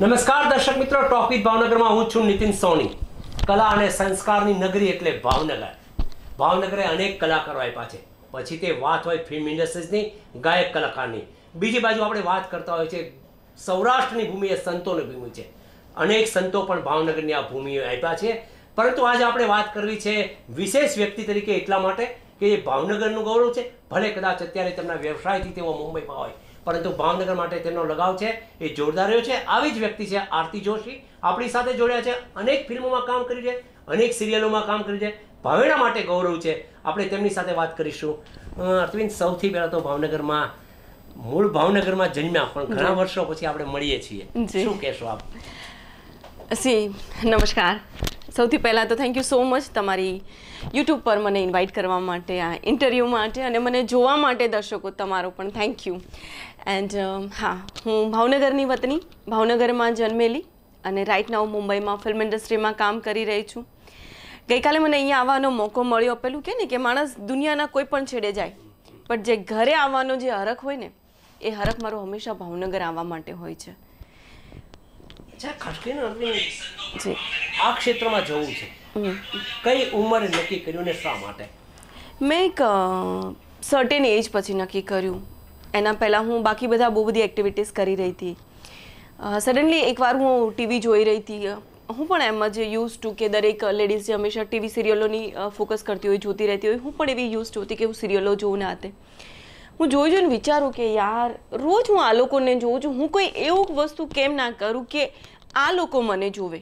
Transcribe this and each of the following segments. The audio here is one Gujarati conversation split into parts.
નમસ્કાર દર્શક મિત્રો ટોપિક ભાવનગરમાં હું છું નીતિન સોની કલા અને સંસ્કારની નગરી એટલે ભાવનગર ભાવનગરે અનેક કલાકારો આપ્યા છે પછી તે વાત હોય ફિલ્મ ઇન્ડસ્ટ્રીઝની ગાયક કલાકારની બીજી બાજુ આપણે વાત કરતા હોય છે સૌરાષ્ટ્રની ભૂમિ એ સંતોની ભૂમિ છે અનેક સંતો પણ ભાવનગરની આ ભૂમિઓ આપ્યા છે પરંતુ આજે આપણે વાત કરવી છે વિશેષ વ્યક્તિ તરીકે એટલા માટે કે એ ભાવનગરનું ગૌરવ છે ભલે કદાચ અત્યારે તેમના વ્યવસાયથી તેઓ મુંબઈમાં હોય પરંતુ ભાવનગર માટે તેમનો લગાવ છે એ જોરદાર રહ્યો છે આવી જ વ્યક્તિ છે આરતી જોશી આપણી સાથે જોડ્યા છે અનેક ફિલ્મોમાં કામ કર્યું છે અનેક સિરિયલોમાં કામ કર્યું છે ભાવેણા માટે ગૌરવ છે આપણે તેમની સાથે વાત કરીશું અરવિંદ સૌથી પહેલાં તો ભાવનગરમાં મૂળ ભાવનગરમાં જન્મ્યા પણ ઘણા વર્ષો પછી આપણે મળીએ છીએ શું કહેશો આપ સી નમસ્કાર સૌથી પહેલાં તો થેન્ક યુ સો મચ તમારી યુટ્યુબ પર મને ઇન્વાઇટ કરવા માટે આ ઇન્ટરવ્યૂ માટે અને મને જોવા માટે દર્શકો તમારો પણ થેન્ક યુ એન્ડ હા હું ભાવનગરની વતની ભાવનગરમાં જન્મેલી અને રાઇટ નાઉ મુંબઈમાં ફિલ્મ ઇન્ડસ્ટ્રીમાં કામ કરી રહી છું ગઈકાલે મને અહીંયા આવવાનો મોકો મળ્યો પેલું કે ને કે માણસ દુનિયાના કોઈ પણ છેડે જાય પણ જે ઘરે આવવાનો જે હરખ હોય ને એ હરખ મારો હંમેશા ભાવનગર આવવા માટે હોય છે આ ક્ષેત્રમાં જવું છે કઈ ઉંમરે નક્કી કર્યું મેં એક સર્ટેન એજ પછી નક્કી કર્યું એના પહેલાં હું બાકી બધા બહુ બધી એક્ટિવિટીઝ કરી રહી હતી સડનલી એકવાર હું ટીવી જોઈ રહી હતી હું પણ એમ જ યુઝ ટુ કે દરેક લેડીઝ જે હંમેશા ટીવી સિરિયલોની ફોકસ કરતી હોય જોતી રહેતી હોય હું પણ એવી યુઝ ટુ હતી કે હું સિરિયલો જોઉં ના હતી હું જોઈ જોઈને વિચારું કે યાર રોજ હું આ લોકોને જોઉં છું હું કોઈ એવું વસ્તુ કેમ ના કરું કે આ લોકો મને જોવે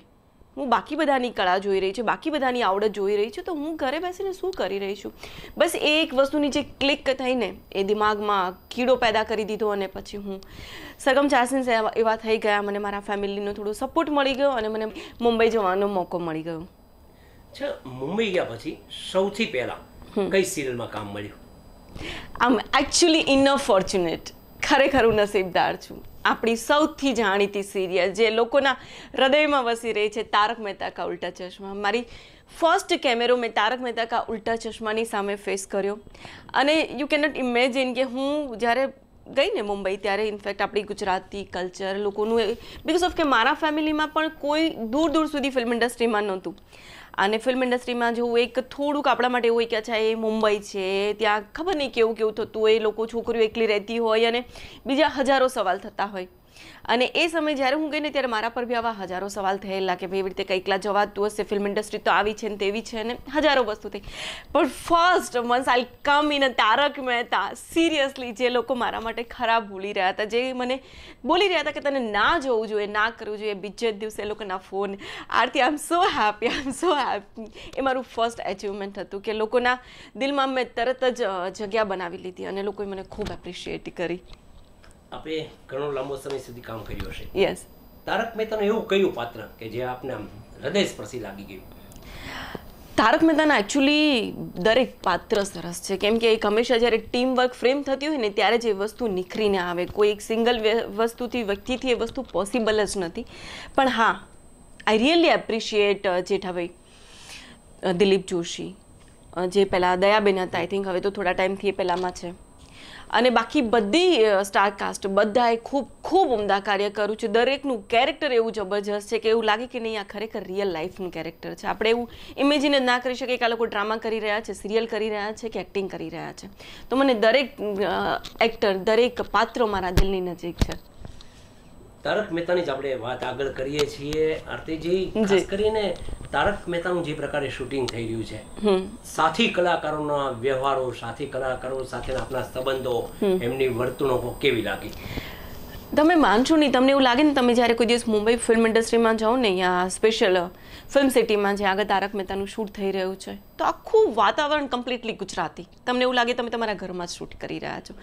હું બાકી બધાની કળા જોઈ રહી છું બાકી બધાની આવડત જોઈ રહી છું તો હું ઘરે બેસીને શું કરી રહી છું બસ એ એક વસ્તુની જે ક્લિક થઈને એ દિમાગમાં કીડો પેદા કરી દીધો અને પછી હું સરગમ ચાસન્સ એવા થઈ ગયા મને મારા ફેમિલીનો થોડો સપોર્ટ મળી ગયો અને મને મુંબઈ જવાનો મોકો મળી ગયો મુંબઈ ગયા પછી સૌથી પહેલાં કઈ સિરિયલમાં કામ મળ્યું આમ એકચ્યુઅલી ઇનર ફોર્ચ્યુનેટ ખરેખર હું નસીબદાર છું આપણી સૌથી જાણીતી સિરિયલ જે લોકોના હૃદયમાં વસી રહી છે તારક મહેતા કા ઉલ્ટા ચશ્મા મારી ફર્સ્ટ કેમેરો મેં તારક મહેતા કા ઉલ્ટા ચશ્માની સામે ફેસ કર્યો અને યુ કેનોટ ઇમેજિન કે હું જ્યારે ગઈ ને મુંબઈ ત્યારે ઇનફેક્ટ આપણી ગુજરાતી કલ્ચર લોકોનું બિકોઝ ઓફ કે મારા ફેમિલીમાં પણ કોઈ દૂર દૂર સુધી ફિલ્મ ઇન્ડસ્ટ્રીમાં નહોતું અને ફિલ્મ ઇન્ડસ્ટ્રીમાં જેવું એક થોડુંક આપણા માટે એવું કે અચ્છા એ મુંબઈ છે ત્યાં ખબર નહીં કેવું કેવું થતું હોય લોકો છોકરીઓ એકલી રહેતી હોય અને બીજા હજારો સવાલ થતા હોય અને એ સમયે જ્યારે હું ગઈને ત્યારે મારા પર બી આવા હજારો સવાલ થયેલા કે ભાઈ એવી રીતે કંઈકલા જવાતું હશે ફિલ્મ ઇન્ડસ્ટ્રી તો આવી છે ને તેવી છે ને હજારો વસ્તુ થઈ પણ first months I come in a Tarak Mehta seriously જે લોકો મારા માટે ખરાબ ભૂલી રહ્યા હતા જે મને બોલી રહ્યા હતા કે તને ના જોવું જોઈએ ના કરવું જોઈએ બીજે જ દિવસે એ લોકોના ફોન આરતી આમ સો હેપી આઈ સો હેપી એ મારું ફર્સ્ટ એચિવમેન્ટ હતું કે લોકોના દિલમાં મેં તરત જ જગ્યા બનાવી લીધી અને લોકોએ મને ખૂબ એપ્રિશિએટ કરી આપે ઘણો લાંબો સમય સુધી કામ કર્યું હશે યસ તારક મહેતાનું એવું કયું પાત્ર કે જે આપને આમ હૃદય સ્પર્શી લાગી ગયું તારક મહેતાના એકચ્યુઅલી દરેક પાત્ર સરસ છે કેમ કે એક હંમેશા જ્યારે ટીમ વર્ક ફ્રેમ થતી હોય ને ત્યારે જે વસ્તુ નીખરીને આવે કોઈ એક સિંગલ વસ્તુથી વ્યક્તિથી એ વસ્તુ પોસિબલ જ નથી પણ હા I really appreciate Jethabhai Dilip Joshi જે પહેલાં દયાબેન હતા આઈ થિંક હવે તો થોડા ટાઈમથી એ પહેલાંમાં છે અને બાકી બધી સ્ટારકાસ્ટ બધાએ ખૂબ ખૂબ ઉમદા કાર્ય કર્યું છે દરેકનું કેરેક્ટર એવું જબરજસ્ત છે કે એવું લાગે કે નહીં આ ખરેખર રિયલ લાઈફનું કેરેક્ટર છે આપણે એવું ઇમેજિન ના કરી શકીએ કે આ લોકો ડ્રામા કરી રહ્યા છે સિરિયલ કરી રહ્યા છે કે એક્ટિંગ કરી રહ્યા છે તો મને દરેક એક્ટર દરેક પાત્રો મારા દિલની નજીક છે તારક મહેતાની જ આપણે વાત આગળ કરીએ છીએ આરતીજી કરીને તારક મહેતાનું જે પ્રકારે શૂટિંગ થઈ રહ્યું છે સાથી કલાકારોના વ્યવહારો સાથી કલાકારો સાથેના આપણા સંબંધો એમની વર્તણૂકો કેવી લાગી તમે માનશો નહીં તમને એવું લાગે ને તમે જ્યારે કોઈ દિવસ મુંબઈ ફિલ્મ ઇન્ડસ્ટ્રીમાં જાઓ ને અહીંયા સ્પેશિયલ ફિલ્મ સિટીમાં જે આગળ તારક મહેતાનું શૂટ થઈ રહ્યું છે તો આખું વાતાવરણ કમ્પ્લીટલી ગુજરાતી તમને એવું લાગે તમે તમારા ઘરમાં જ શૂટ કરી રહ્યા છો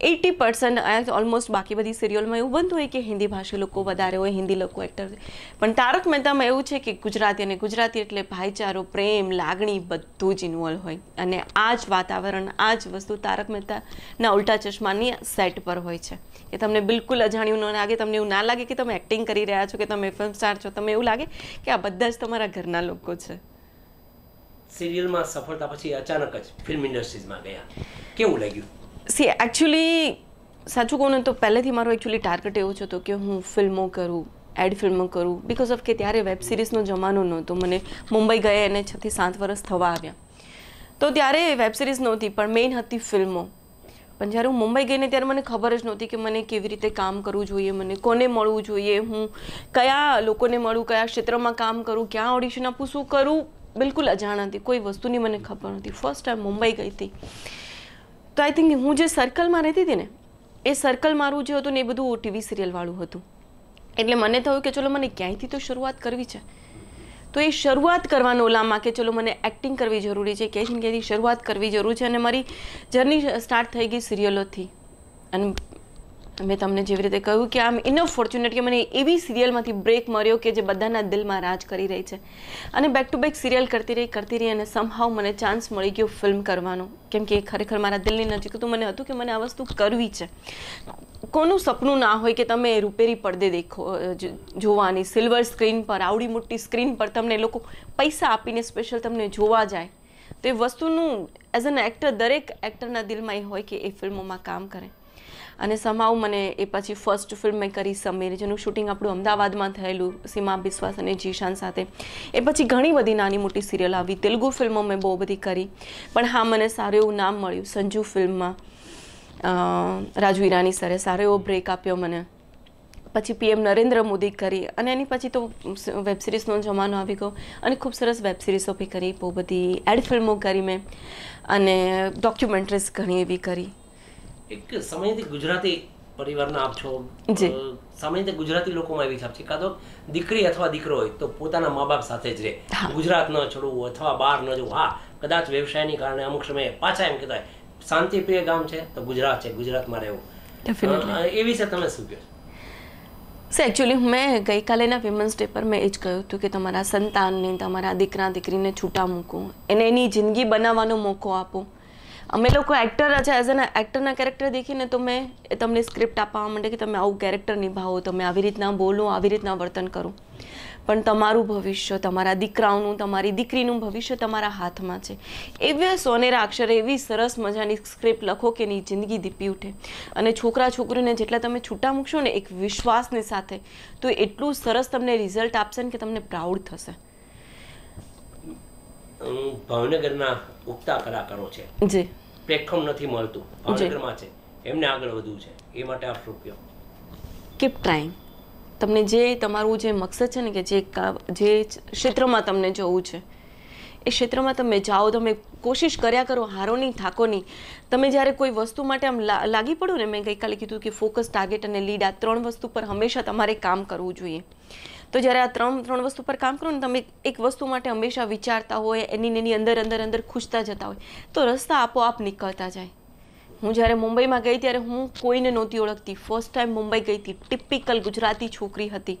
એટી પર્સન્ટ ઓલમોસ્ટ બાકી બધી સિરિયલમાં એવું બનતું હોય કે હિન્દી ભાષી લોકો વધારે હોય હિન્દી લોકો એક્ટર પણ તારક મહેતામાં એવું છે કે ગુજરાતી અને ગુજરાતી એટલે ભાઈચારો પ્રેમ લાગણી બધું જ ઇન્વોલ્વ હોય અને આ જ વાતાવરણ આ જ વસ્તુ તારક મહેતાના ઉલ્ટા ચશ્માની સેટ પર હોય છે કે તમને બિલકુલ અજાણ્યું ન લાગે તમને એવું ના લાગે કે તમે એક્ટિંગ કરી રહ્યા છો કે તમે ફિલ્મ સ્ટાર છો તમે એવું લાગે કે આ બધા જ તમારા ઘરના લોકો છે સિરિયલમાં સફળતા પછી અચાનક જ ફિલ્મ ઇન્ડસ્ટ્રીઝમાં ગયા કેવું લાગ્યું સી એકચ્યુઅલી સાચું કહું ને તો પહેલેથી મારો એકચ્યુઅલી ટાર્ગેટ એવો જ હતો કે હું ફિલ્મો કરું એડ ફિલ્મો કરું બિકોઝ ઓફ કે ત્યારે વેબ સિરીઝનો જમાનો નહોતો મને મુંબઈ ગયા એને છથી સાત વર્ષ થવા આવ્યા તો ત્યારે વેબ સિરીઝ નહોતી પણ મેઇન હતી ફિલ્મો પણ જ્યારે હું મુંબઈ ગઈને ત્યારે મને ખબર જ નહોતી કે મને કેવી રીતે કામ કરવું જોઈએ મને કોને મળવું જોઈએ હું કયા લોકોને મળું કયા ક્ષેત્રમાં કામ કરું ક્યાં ઓડિશન આપું શું કરું બિલકુલ અજાણ હતી કોઈ વસ્તુની મને ખબર નહોતી ફર્સ્ટ ટાઈમ મુંબઈ ગઈ હતી તો આઈ થિંક હું જે સર્કલમાં રહેતી હતી ને એ સર્કલ મારું જે હતું ને એ બધું ટીવી સિરિયલવાળું હતું એટલે મને થયું કે ચલો મને ક્યાંયથી તો શરૂઆત કરવી છે તો એ શરૂઆત કરવાનો ઓલામાં કે ચલો મને એક્ટિંગ કરવી જરૂરી છે ક્યાંય ને ક્યાંયથી શરૂઆત કરવી જરૂરી છે અને મારી જર્ની સ્ટાર્ટ થઈ ગઈ સિરિયલોથી અને મેં તમને જેવી રીતે કહ્યું કે આમ ઇનફ ફોર્ચ્યુનેટ કે મને એવી સિરિયલમાંથી બ્રેક મળ્યો કે જે બધાના દિલમાં રાજ કરી રહી છે અને બેક ટુ બેક સિરિયલ કરતી રહી કરતી રહી અને સમહાવ મને ચાન્સ મળી ગયો ફિલ્મ કરવાનો કેમ કે ખરેખર મારા દિલની નજીક હતું મને હતું કે મને આ વસ્તુ કરવી છે કોનું સપનું ના હોય કે તમે રૂપેરી પડદે દેખો જોવાની સિલ્વર સ્ક્રીન પર આવડી મોટી સ્ક્રીન પર તમને લોકો પૈસા આપીને સ્પેશિયલ તમને જોવા જાય તો એ વસ્તુનું એઝ એન એક્ટર દરેક એક્ટરના દિલમાં એ હોય કે એ ફિલ્મોમાં કામ કરે અને સમાવ મને એ પછી ફર્સ્ટ ફિલ્મ મેં કરી સમીર જેનું શૂટિંગ આપણું અમદાવાદમાં થયેલું સીમા બિસ્વાસ અને જીશાન સાથે એ પછી ઘણી બધી નાની મોટી સિરિયલ આવી તેલુગુ ફિલ્મો મેં બહુ બધી કરી પણ હા મને સારું એવું નામ મળ્યું સંજુ ફિલ્મમાં રાજુ ઈરાની સરે સારો એવો બ્રેક આપ્યો મને પછી પીએમ નરેન્દ્ર મોદી કરી અને એની પછી તો વેબ સિરીઝનો જમાનો આવી ગયો અને ખૂબ સરસ વેબ સિરીઝો બી કરી બહુ બધી એડ ફિલ્મો કરી મેં અને ડોક્યુમેન્ટરીઝ ઘણી એવી કરી એક સમયથી ગુજરાતી પરિવારના આપ છો સામાન્ય ગુજરાતી લોકોમાં એવી છાપ છે કાં તો દીકરી અથવા દીકરો હોય તો પોતાના મા બાપ સાથે જ રહે ગુજરાત ન છોડવું અથવા બહાર ન જવું હા કદાચ વ્યવસાયની કારણે અમુક સમયે પાછા એમ કહેતા શાંતિપ્રિય ગામ છે તો ગુજરાત છે ગુજરાતમાં રહેવું એ વિશે તમે શું કહો સો એકચ્યુઅલી મેં ગઈકાલેના વિમન્સ ડે પર મેં એ જ કહ્યું હતું કે તમારા સંતાનને તમારા દીકરા દીકરીને છૂટા મૂકો એને એની જિંદગી બનાવવાનો મોકો આપો અમે લોકો એક્ટર છે એઝ એન એક્ટરના કેરેક્ટર દેખીને તો મેં તમને સ્ક્રિપ્ટ આપવા માંડે કે તમે આવું કેરેક્ટર નિભાવો તમે આવી રીતના બોલો આવી રીતના વર્તન કરો પણ તમારું ભવિષ્ય તમારા દીકરાઓનું તમારી દીકરીનું ભવિષ્ય તમારા હાથમાં છે એવા સોનેરા અક્ષરે એવી સરસ મજાની સ્ક્રિપ્ટ લખો કે એની જિંદગી દીપી ઉઠે અને છોકરા છોકરીને જેટલા તમે છૂટા મૂકશો ને એક વિશ્વાસની સાથે તો એટલું સરસ તમને રિઝલ્ટ આપશે ને કે તમને પ્રાઉડ થશે ભાવનગરના ઉગતા કલાકારો છે જી પ્લેટફોર્મ નથી મળતું ભાવનગરમાં છે એમને આગળ વધવું છે એ માટે આપ શું કહો કીપ ટ્રાઈંગ તમને જે તમારું જે મકસદ છે ને કે જે જે ક્ષેત્રમાં તમને જવું છે એ ક્ષેત્રમાં તમે જાઓ તમે કોશિશ કર્યા કરો હારો નહીં થાકો નહીં તમે જ્યારે કોઈ વસ્તુ માટે આમ લાગી પડો ને મેં ગઈકાલે કીધું કે ફોકસ ટાર્ગેટ અને લીડ આ ત્રણ વસ્તુ પર હંમેશા તમારે કામ કરવું જોઈએ તો જ્યારે આ ત્રણ ત્રણ વસ્તુ પર કામ કરો ને તમે એક વસ્તુ માટે હંમેશા વિચારતા હોય એની એની અંદર અંદર અંદર ખૂંચતા જતા હોય તો રસ્તા આપોઆપ નીકળતા જાય હું જ્યારે મુંબઈમાં ગઈ ત્યારે હું કોઈને નહોતી ઓળખતી ફર્સ્ટ ટાઈમ મુંબઈ ગઈ હતી ટિપિકલ ગુજરાતી છોકરી હતી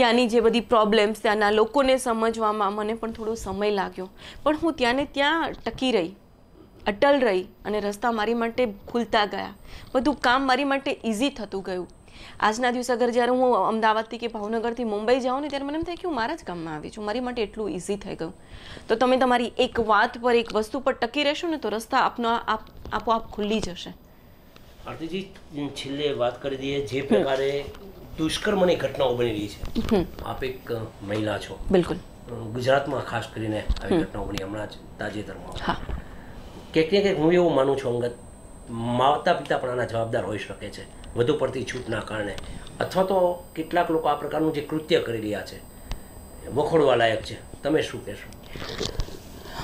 ત્યાંની જે બધી પ્રોબ્લેમ્સ ત્યાંના લોકોને સમજવામાં મને પણ થોડો સમય લાગ્યો પણ હું ત્યાંને ત્યાં ટકી રહી અટલ રહી અને રસ્તા મારી માટે ખુલતા ગયા બધું કામ મારી માટે ઇઝી થતું ગયું આજના દિવસ અગર જ્યારે હું અમદાવાદથી કે ભાવનગરથી મુંબઈ જાઉં ને ત્યારે મને એમ થાય કે હું મારા જ ગામમાં આવી છું મારી માટે એટલું ઇઝી થઈ ગયું તો તમે તમારી એક વાત પર એક વસ્તુ પર ટકી રહેશો ને તો રસ્તા આપનો આપ આપોઆપ ખુલ્લી જશે આરતીજી છેલ્લે વાત કરી દઈએ જે પ્રકારે દુષ્કર્મની ઘટનાઓ બની રહી છે આપ એક મહિલા છો બિલકુલ ગુજરાતમાં ખાસ કરીને આવી ઘટનાઓ બની હમણાં જ તાજેતરમાં ક્યાંક ને ક્યાંક હું એવું માનું છું અંગત માતા પિતા પણ આના જવાબદાર હોઈ શકે છે વધુ પડતી છૂટના કારણે અથવા તો કેટલાક લોકો આ પ્રકારનું જે કૃત્ય કરી રહ્યા છે વખોડવા લાયક છે તમે શું કહેશો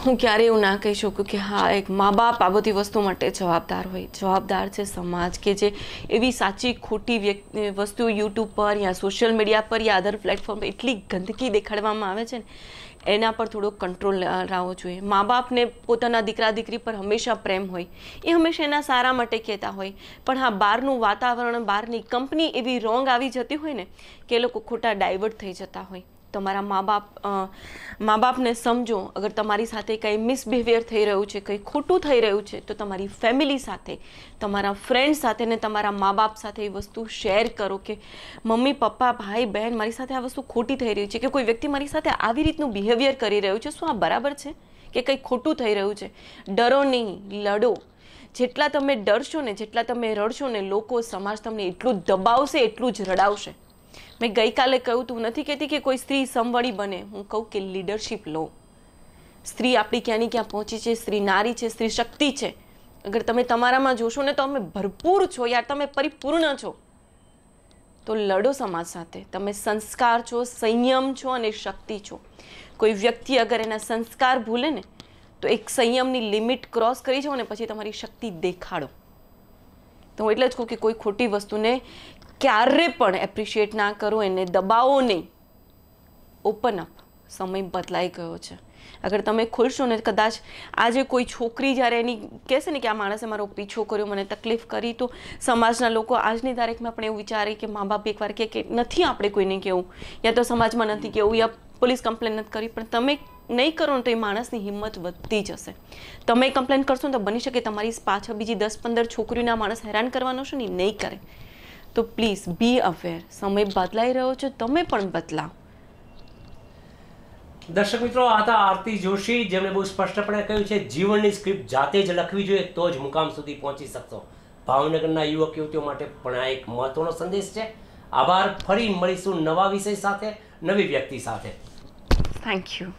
હું ક્યારે એવું ના કહી શકું કે હા એક મા બાપ આ બધી વસ્તુ માટે જવાબદાર હોય જવાબદાર છે સમાજ કે જે એવી સાચી ખોટી વ્યક્તિ વસ્તુ યુટ્યુબ પર યા સોશિયલ મીડિયા પર યા અધર પ્લેટફોર્મ પર એટલી ગંદકી દેખાડવામાં આવે છે ને એના પર થોડોક કંટ્રોલ લાવવો જોઈએ મા બાપને પોતાના દીકરા દીકરી પર હંમેશા પ્રેમ હોય એ હંમેશા એના સારા માટે કહેતા હોય પણ હા બહારનું વાતાવરણ બહારની કંપની એવી રોંગ આવી જતી હોય ને કે એ લોકો ખોટા ડાયવર્ટ થઈ જતા હોય તમારા મા બાપ મા બાપને સમજો અગર તમારી સાથે કંઈ મિસબિહેવિયર થઈ રહ્યું છે કંઈ ખોટું થઈ રહ્યું છે તો તમારી ફેમિલી સાથે તમારા ફ્રેન્ડ સાથે ને તમારા મા બાપ સાથે એ વસ્તુ શેર કરો કે મમ્મી પપ્પા ભાઈ બહેન મારી સાથે આ વસ્તુ ખોટી થઈ રહી છે કે કોઈ વ્યક્તિ મારી સાથે આવી રીતનું બિહેવિયર કરી રહ્યું છે શું આ બરાબર છે કે કંઈ ખોટું થઈ રહ્યું છે ડરો નહીં લડો જેટલા તમે ડરશો ને જેટલા તમે રડશો ને લોકો સમાજ તમને એટલું દબાવશે એટલું જ રડાવશે મેં ગઈકાલે કહ્યું તું નથી કહેતી કે કોઈ સ્ત્રી સમવળી બને હું કહું કે લીડરશિપ લો સ્ત્રી આપણી ક્યાંની ક્યાં પહોંચી છે સ્ત્રી નારી છે સ્ત્રી શક્તિ છે અગર તમે તમારામાં જોશો ને તો તમે ભરપૂર છો યાર તમે પરિપૂર્ણ છો તો લડો સમાજ સાથે તમે સંસ્કાર છો સંયમ છો અને શક્તિ છો કોઈ વ્યક્તિ અગર એના સંસ્કાર ભૂલે ને તો એક સંયમની લિમિટ ક્રોસ કરી જાઓ ને પછી તમારી શક્તિ દેખાડો તો હું એટલે જ કહું કે કોઈ ખોટી વસ્તુને ક્યારે પણ એપ્રિશિએટ ના કરો એને દબાવો નહીં ઓપન અપ સમય બદલાઈ ગયો છે અગર તમે ખુલશો ને કદાચ આજે કોઈ છોકરી જ્યારે એની કહેશે ને કે આ માણસે મારો પીછો કર્યો મને તકલીફ કરી તો સમાજના લોકો આજની તારીખમાં આપણે એવું વિચારે કે મા બાપ એકવાર કે નથી આપણે કોઈને કહેવું યા તો સમાજમાં નથી કહેવું યા પોલીસ કમ્પ્લેન નથી કરી પણ તમે નહીં કરો ને તો એ માણસની હિંમત વધતી જશે તમે કમ્પ્લેન કરશો ને તો બની શકે તમારી પાછળ બીજી દસ પંદર છોકરીઓના માણસ હેરાન કરવાનો છે ને નહીં કરે તો પ્લીઝ બી અવેર સમય બદલાઈ રહ્યો છે તમે પણ બદલાવ દર્શક મિત્રો આ હતા આરતી જોશી જેમણે બહુ સ્પષ્ટપણે કહ્યું છે જીવનની સ્ક્રિપ્ટ જાતે જ લખવી જોઈએ તો જ મુકામ સુધી પહોંચી શકશો ભાવનગરના યુવક યુવતીઓ માટે પણ આ એક મહત્વનો સંદેશ છે આભાર ફરી મળીશું નવા વિષય સાથે નવી વ્યક્તિ સાથે થેન્ક યુ